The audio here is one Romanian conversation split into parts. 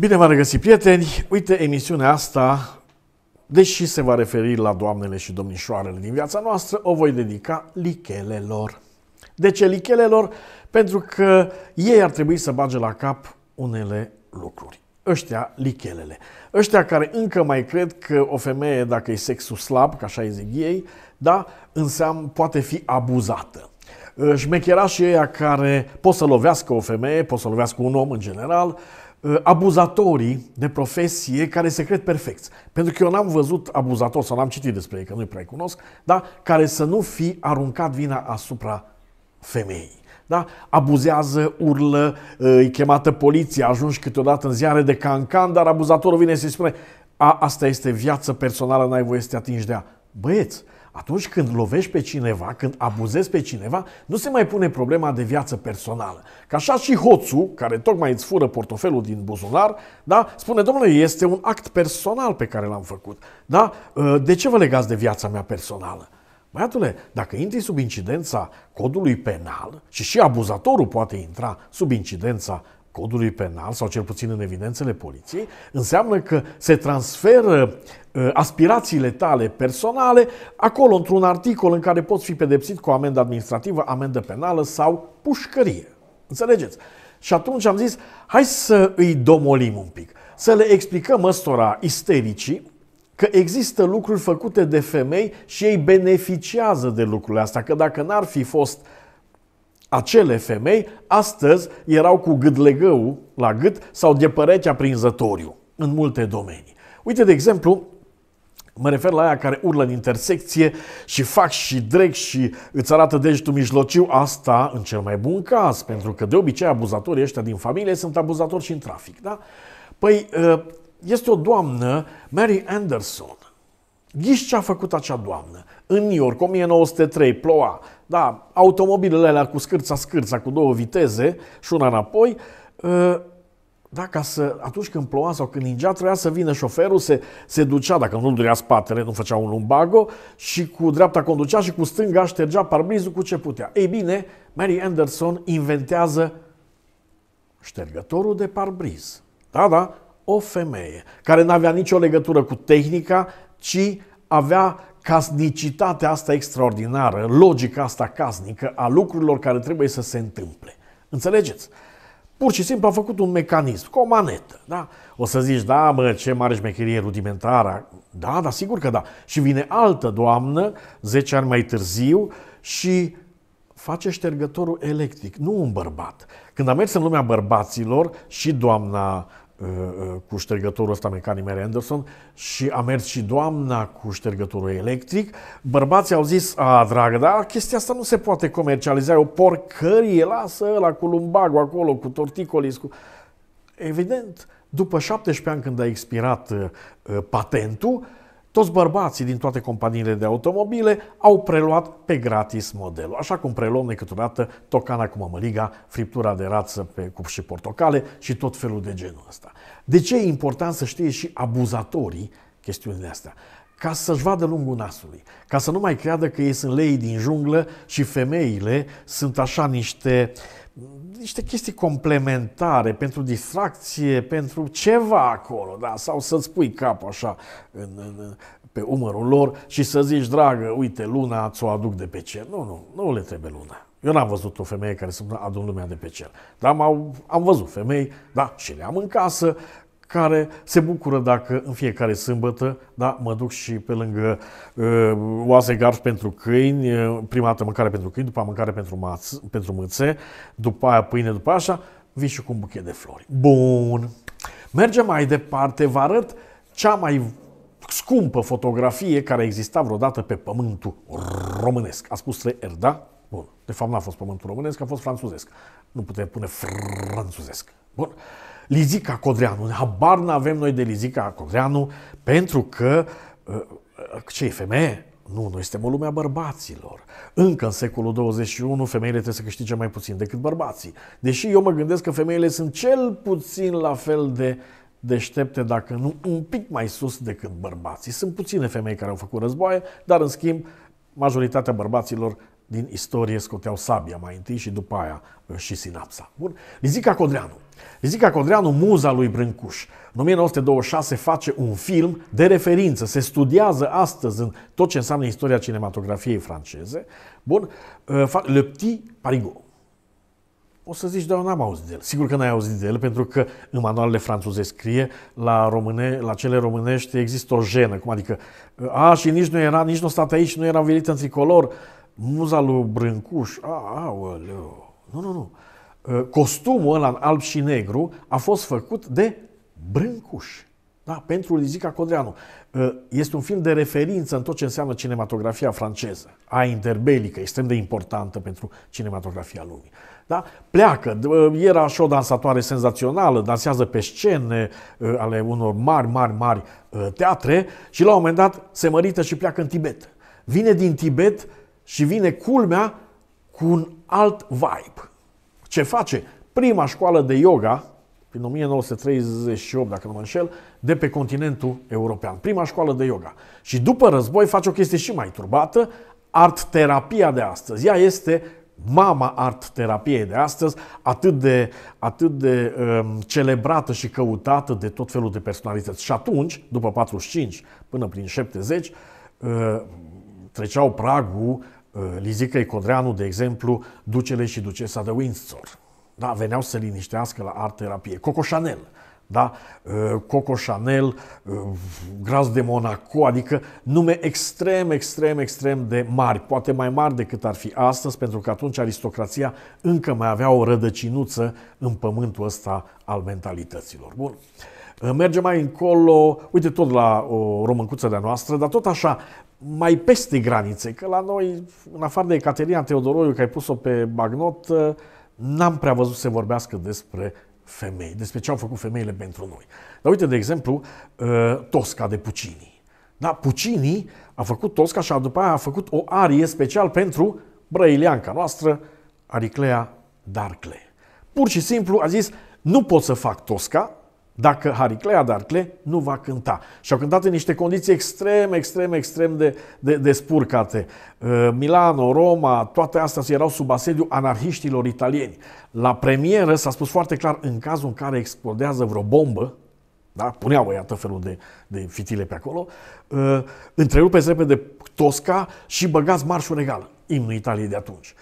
Bine v-am regăsit, prieteni! Uite, emisiunea asta, deși se va referi la doamnele și domnișoarele din viața noastră, o voi dedica lichelelor. De ce lichelelor? Pentru că ei ar trebui să bage la cap unele lucruri. Ăștia lichelele. Ăștia care încă mai cred că o femeie, dacă e sexul slab, ca așa îi zic ei, da, înseamnă poate fi abuzată șmecherașii ăia care pot să lovească o femeie, pot să lovească un om în general, Uh, abuzatorii de profesie care se cred perfecți. Pentru că eu n-am văzut abuzator sau n-am citit despre ei, că nu-i prea cunosc, da? care să nu fi aruncat vina asupra femeii. Da? Abuzează, urlă, e uh, chemată poliția, ajungi câteodată în ziare de cancan, dar abuzatorul vine și spune a, asta este viață personală, n-ai voie să te atingi de ea. Băieți, atunci când lovești pe cineva, când abuzezi pe cineva, nu se mai pune problema de viață personală. Ca așa și hoțul, care tocmai îți fură portofelul din buzunar, da? spune, domnule, este un act personal pe care l-am făcut. Da? Ă, de ce vă legați de viața mea personală? Băiatule, dacă intri sub incidența codului penal și și abuzatorul poate intra sub incidența codului penal, sau cel puțin în evidențele poliției, înseamnă că se transferă ă, aspirațiile tale personale acolo într-un articol în care poți fi pedepsit cu amendă administrativă, amendă penală sau pușcărie. Înțelegeți? Și atunci am zis, hai să îi domolim un pic, să le explicăm ăstora istericii că există lucruri făcute de femei și ei beneficiază de lucrurile astea, că dacă n-ar fi fost uh, acele femei astăzi erau cu gâdlegău la gât sau de părecea prinzătoriu în multe domenii. Uite, de exemplu, Mă refer la aia care urlă în intersecție și fac și drec și îți arată degetul mijlociu. Asta în cel mai bun caz, pentru că de obicei abuzatorii ăștia din familie sunt abuzatori și în trafic. Da? Păi ă, este o doamnă, Mary Anderson. Ghiși ce a făcut acea doamnă. În New York, 1903, ploua, da, automobilele alea cu scârța, scârța, cu două viteze și una înapoi, ă, da, ca să, atunci când ploua sau când ningea, trebuia să vină șoferul, se, se ducea, dacă nu durea spatele, nu făcea un lumbago, și cu dreapta conducea și cu stânga ștergea parbrizul cu ce putea. Ei bine, Mary Anderson inventează ștergătorul de parbriz. Da, da, o femeie care nu avea nicio legătură cu tehnica, ci avea casnicitatea asta extraordinară, logica asta casnică a lucrurilor care trebuie să se întâmple. Înțelegeți? Pur și simplu a făcut un mecanism, cu o manetă. Da? O să zici, da, mă, ce mare șmecherie rudimentară. Da, da, sigur că da. Și vine altă doamnă, 10 ani mai târziu, și face ștergătorul electric, nu un bărbat. Când am mers în lumea bărbaților și doamna Uh, uh, cu ștergătorul ăsta mecanic Mary Anderson și a mers și doamna cu ștergătorul electric. Bărbații au zis, a, dragă, dar chestia asta nu se poate comercializa, e o porcărie, lasă ăla cu lumbagul acolo, cu torticolis, cu... Evident, după 17 ani când a expirat uh, uh patentul, toți bărbații din toate companiile de automobile au preluat pe gratis modelul, așa cum preluăm noi câteodată tocana cu mămăliga, friptura de rață pe, cup și portocale și tot felul de genul ăsta. De ce e important să știe și abuzatorii chestiunile astea? ca să-și vadă lungul nasului, ca să nu mai creadă că ei sunt lei din junglă și femeile sunt așa niște niște chestii complementare, pentru distracție, pentru ceva acolo, da? sau să-ți pui capul așa în, în, pe umărul lor și să zici, dragă, uite, luna ți-o aduc de pe cer. Nu, nu, nu le trebuie luna. Eu n-am văzut o femeie care să adun lumea de pe cer. Dar am am văzut femei, da, și le-am în casă, care se bucură dacă în fiecare sâmbătă da, mă duc și pe lângă uh, oase garfi pentru câini, uh, prima dată mâncare pentru câini, după mâncare pentru, maț, pentru mâțe, după aia pâine, după așa, vii și cu un buchet de flori. Bun. Mergem mai departe, vă arăt cea mai scumpă fotografie care exista vreodată pe pământul românesc. A spus R, da? Bun. De fapt, n-a fost pământul românesc, a fost franțuzesc. Nu putem pune franțuzesc. Bun. Uh, Lizica Codreanu. Habar n-avem noi de Lizica Codreanu pentru că uh, ce e femeie? Nu, noi suntem o lume a bărbaților. Încă în secolul 21 femeile trebuie să câștige mai puțin decât bărbații. Deși eu mă gândesc că femeile sunt cel puțin la fel de deștepte, dacă nu un pic mai sus decât bărbații. Sunt puține femei care au făcut războaie, dar în schimb majoritatea bărbaților din istorie scoteau sabia mai întâi și după aia uh, și sinapsa. Bun? Lizica Codreanu. Lizica Codreanu, muza lui Brâncuș. În 1926 face un film de referință, se studiază astăzi în tot ce înseamnă istoria cinematografiei franceze. Bun? Uh, Le Petit Parigot. O să zici, dar n-am auzit de el. Sigur că n-ai auzit de el, pentru că în manualele franceze scrie, la, române, la cele românești există o jenă, cum adică, a, și nici nu era, nici nu stat aici, nu era învelit în tricolor, muza lui Brâncuș, a, aoleu, nu, nu, nu. Ă, costumul ăla în alb și negru a fost făcut de Brâncuș. Da, pentru Lizica Codreanu. Ă, este un film de referință în tot ce înseamnă cinematografia franceză, a interbelică, extrem de importantă pentru cinematografia lumii. Da? Pleacă, ă, era și o dansatoare senzațională, dansează pe scene ale unor mari, mari, mari teatre și la un moment dat se mărită și pleacă în Tibet. Vine din Tibet și vine culmea cu un alt vibe. Ce face? Prima școală de yoga, prin 1938, dacă nu mă înșel, de pe continentul european. Prima școală de yoga. Și după război face o chestie și mai turbată, art terapia de astăzi. Ea este mama art terapiei de astăzi, atât de, atât de um, celebrată și căutată de tot felul de personalități. Și atunci, după 45 până prin 70, uh, treceau pragul Uh, Lizica Codreanu, de exemplu, ducele și ducesa de Windsor. Da, veneau să liniștească la art terapie. Coco Chanel, da? Uh, Coco Chanel, uh, Gras de Monaco, adică nume extrem, extrem, extrem de mari, poate mai mari decât ar fi astăzi, pentru că atunci aristocrația încă mai avea o rădăcinuță în pământul ăsta al mentalităților. Bun. Mergem mai încolo, uite tot la o româncuță de-a noastră, dar tot așa, mai peste granițe, că la noi, în afară de Caterina Teodoroiu, care ai pus-o pe Bagnot, uh, n-am prea văzut să se vorbească despre femei, despre ce au făcut femeile pentru noi. Dar uite, de exemplu, uh, Tosca de Puccini. Da, Puccini a făcut Tosca și după aia a făcut o arie special pentru brăileanca noastră, Ariclea Darcle. Pur și simplu a zis, nu pot să fac Tosca, dacă Hariclea Darcle nu va cânta. Și au cântat în niște condiții extrem, extrem, extrem de, de, de spurcate. Uh, Milano, Roma, toate astea erau sub asediu anarhiștilor italieni. La premieră s-a spus foarte clar, în cazul în care explodează vreo bombă, da? Puneau băia tot felul de, de fitile pe acolo. Uh, întrerupeți repede Tosca și băgați marșul regal, imnul Italiei de atunci.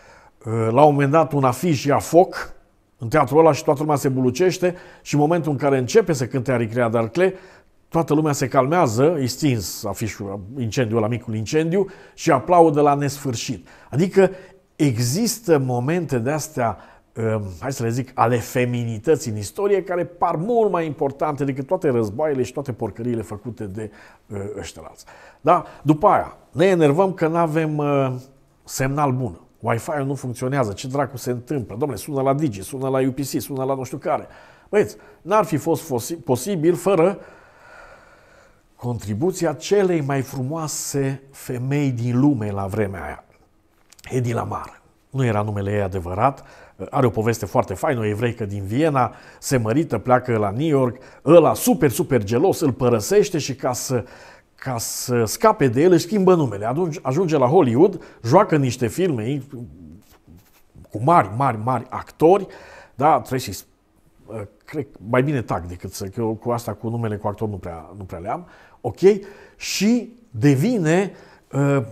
Uh, la un moment dat un afiș ia foc, în teatrul ăla și toată lumea se bulucește și în momentul în care începe să cânte Aricrea Darcle, toată lumea se calmează, e stins afișul, incendiul la micul incendiu și aplaudă la nesfârșit. Adică există momente de astea um, hai să le zic, ale feminității în istorie, care par mult mai importante decât toate războaiele și toate porcăriile făcute de uh, ăștia alți. Da? După aia, ne enervăm că nu avem uh, semnal bun. Wi-Fi-ul nu funcționează, ce dracu se întâmplă? Domnule, sună la Digi, sună la UPC, sună la nu știu care. Băieți, n-ar fi fost posibil fără contribuția celei mai frumoase femei din lume la vremea aia, Edi Lamar. Nu era numele ei adevărat, are o poveste foarte faină, o evreică din Viena, se mărită, pleacă la New York, ăla super, super gelos, îl părăsește și ca să uh, ca să scape de el, își schimbă numele. Atunci ajunge la Hollywood, joacă niște filme cu mari, mari, mari actori, da, trebuie uh, cred, mai bine tac decât să, că cu asta, cu numele cu actor nu prea, nu prea le am, ok? Și devine uh,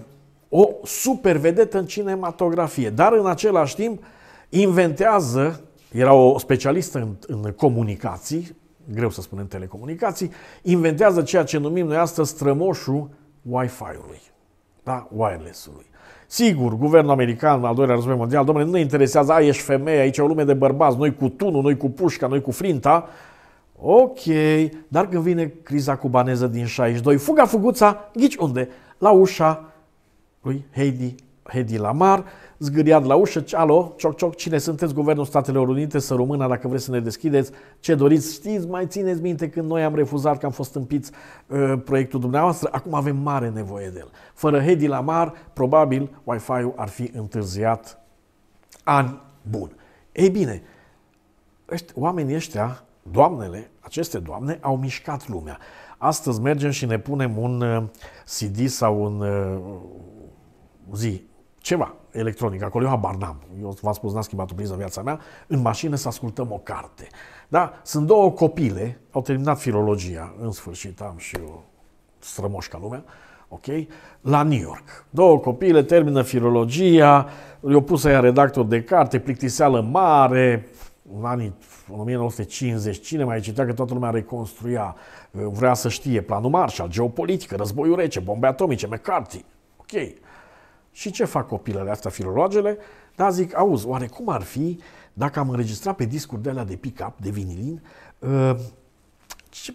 o super vedetă în cinematografie, dar în același timp inventează, era o specialistă în, în comunicații, greu să spunem telecomunicații, inventează ceea ce numim noi astăzi strămoșul Wi-Fi-ului, da? wireless-ului. Sigur, guvernul american, al doilea război mondial, domnule, nu ne interesează, ai, ești femeie, aici e o lume de bărbați, noi cu tunul, noi cu pușca, noi cu frinta, Ok, dar când vine criza cubaneză din 62, fuga fuguța, ghici unde? La ușa lui Heidi, Heidi Lamar, zgâriat la ușă, alo, cioc, cioc, cine sunteți Guvernul Statelor Unite, să Româna, dacă vreți să ne deschideți, ce doriți, știți, mai țineți minte când noi am refuzat că am fost împiți uh, proiectul dumneavoastră, acum avem mare nevoie de el. Fără Hedi la mar, probabil Wi-Fi-ul ar fi întârziat ani bun. Ei bine, ăștia, oamenii ăștia, doamnele, aceste doamne, au mișcat lumea. Astăzi mergem și ne punem un ă, CD sau un ă, zi, ceva electronic acolo, eu habar n-am. Eu v-am spus, n a schimbat o priză viața mea, în mașină să ascultăm o carte. Da? Sunt două copile, au terminat filologia, în sfârșit am și eu strămoș ca lumea, ok? La New York. Două copile termină filologia, eu pus să ia redactor de carte, plictiseală mare, în anii 1950, cine mai citea că toată lumea reconstruia, vrea să știe planul Marshall, geopolitică, războiul rece, bombe atomice, McCarthy. Ok. Și ce fac copilele astea, filologele? Da, zic, auzi, oare cum ar fi dacă am înregistrat pe discuri de alea de pick-up, de vinilin, uh,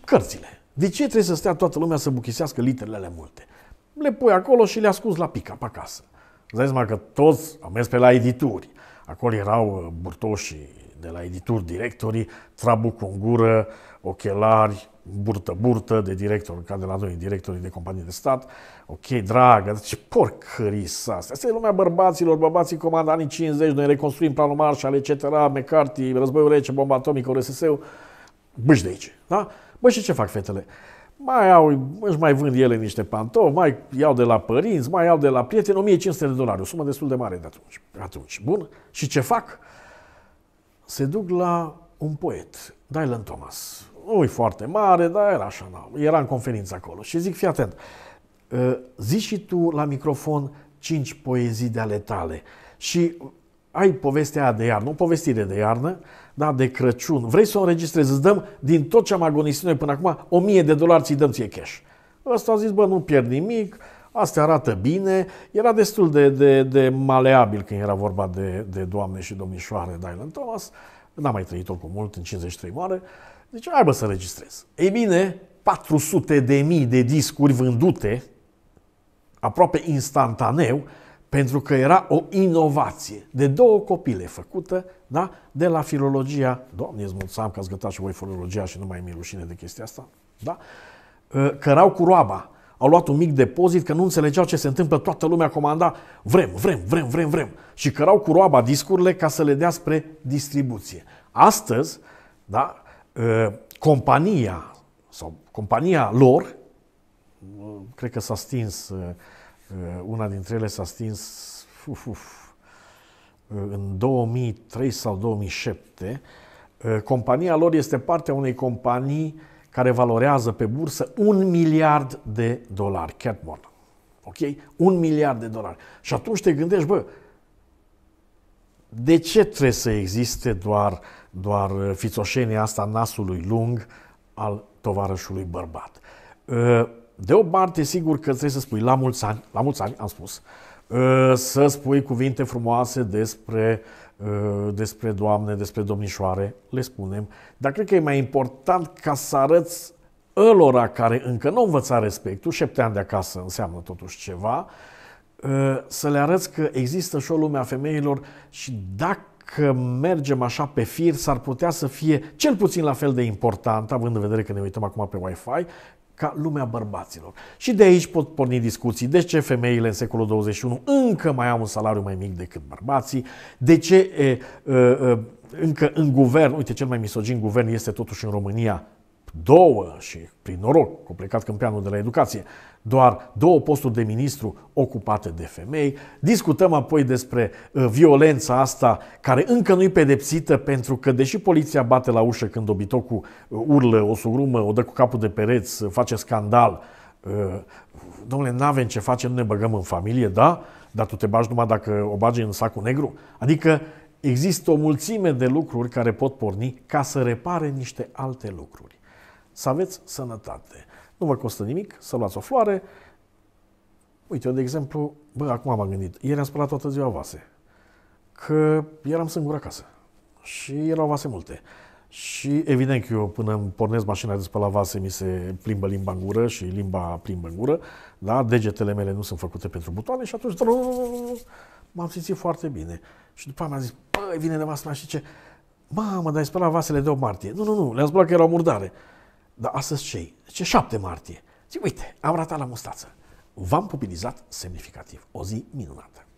cărțile? De ce trebuie să stea toată lumea să buchisească literele alea multe? Le pui acolo și le ascunzi la pick-up acasă. Îți dai că toți am mers pe la edituri. Acolo erau uh, burtoșii de la edituri, directorii, trabuc în gură, ochelari, burtă-burtă de director, ca de la noi, directorii de companii de stat. Ok, dragă, ce porcării sunt astea? Asta e lumea bărbaților, bărbații comandă anii 50, noi reconstruim planul Marshall, etc., McCarthy, războiul rece, bomba atomică, RSS-ul, bâși de aici, da? Bă, și ce fac fetele? mai au, își mai vând ele niște pantofi, mai iau de la părinți, mai iau de la prieteni, 1500 de dolari, o sumă destul de mare de atunci. atunci. Bun? Și ce fac? se duc la un poet, Dylan Thomas. Nu e foarte mare, dar era așa, na. era în conferință acolo. Și zic, fii atent, ă, zici și tu la microfon cinci poezii de ale tale. Și ai povestea aia de iarnă, o povestire de iarnă, da, de Crăciun. Vrei să o înregistrezi, îți dăm din tot ce am agonisit noi până acum, o mie de dolari ți dăm ție cash. Ăsta a zis, bă, nu pierd nimic, Astea arată bine. Era destul de, de, de maleabil când era vorba de, de doamne și domnișoare Dylan Thomas. N-am mai trăit-o cu mult, în 53 moare. Deci, aibă să registrez. Ei bine, 400 de mii de discuri vândute, aproape instantaneu, pentru că era o inovație de două copile făcută da? de la filologia, doamne, îți mulțumesc că ați gătat și voi filologia și nu mai mi rușine de chestia asta, da? cărau cu roaba, au luat un mic depozit, că nu înțelegeau ce se întâmplă, toată lumea comanda vrem, vrem, vrem, vrem, vrem. Și cărau cu roaba discurile ca să le dea spre distribuție. Astăzi, da, ă, compania sau compania lor, cred că s-a stins, ă, ă, una dintre ele s-a stins uf, uf, în 2003 sau 2007, compania lor este partea unei companii care valorează pe bursă un miliard de dolari, Cat Ok? Un miliard de dolari. Și atunci te gândești, bă, de ce trebuie să existe doar, doar uh, fițoșenia asta nasului lung al tovarășului bărbat? Uh, de o parte, sigur că trebuie să spui la mulți ani, la mulți ani am spus, uh, să spui cuvinte frumoase despre Uh, despre doamne, despre domnișoare, le spunem, dar cred că e mai important ca să arăți ălora care încă nu învăța respectul, șapte ani de acasă înseamnă totuși ceva, uh, să le arăți că există și o lume a femeilor și dacă mergem așa pe fir, s-ar putea să fie cel puțin la fel de important, având în vedere că ne uităm acum pe Wi-Fi, ca lumea bărbaților. Și de aici pot porni discuții de ce femeile în secolul 21 încă mai au un salariu mai mic decât bărbații, de ce e, e, e, încă în guvern, uite cel mai misogin guvern este totuși în România, două și prin noroc, că plecat Câmpianul de la educație, doar două posturi de ministru ocupate de femei. Discutăm apoi despre uh, violența asta care încă nu-i pedepsită pentru că deși poliția bate la ușă când dobitocul uh, urlă, o surumă, o dă cu capul de pereți, uh, face scandal, domnule, n-avem ce face, nu ne băgăm în familie, da? Dar tu te bagi numai dacă o bagi în sacul negru? Adică există o mulțime de lucruri care pot porni ca să repare niște alte lucruri să aveți sănătate. Nu vă costă nimic să luați o floare. Uite, eu, de exemplu, bă, acum m-am gândit, ieri am spălat toată ziua vase, că eram singur acasă și erau vase multe. Și evident că eu până îmi pornesc mașina de spălat vase, mi se plimbă limba în gură și limba plimbă în gură, da? degetele mele nu sunt făcute pentru butoane și atunci m-am simțit foarte bine. Și după aia mi a zis, băi, vine nevastă mea și ce, mamă, dar ai spălat vasele de 8 martie. Nu, nu, nu, le-am spălat că erau murdare. Dar astăzi ce Ce 7 martie. Zic, uite, am ratat la mustață. V-am pupilizat semnificativ. O zi minunată.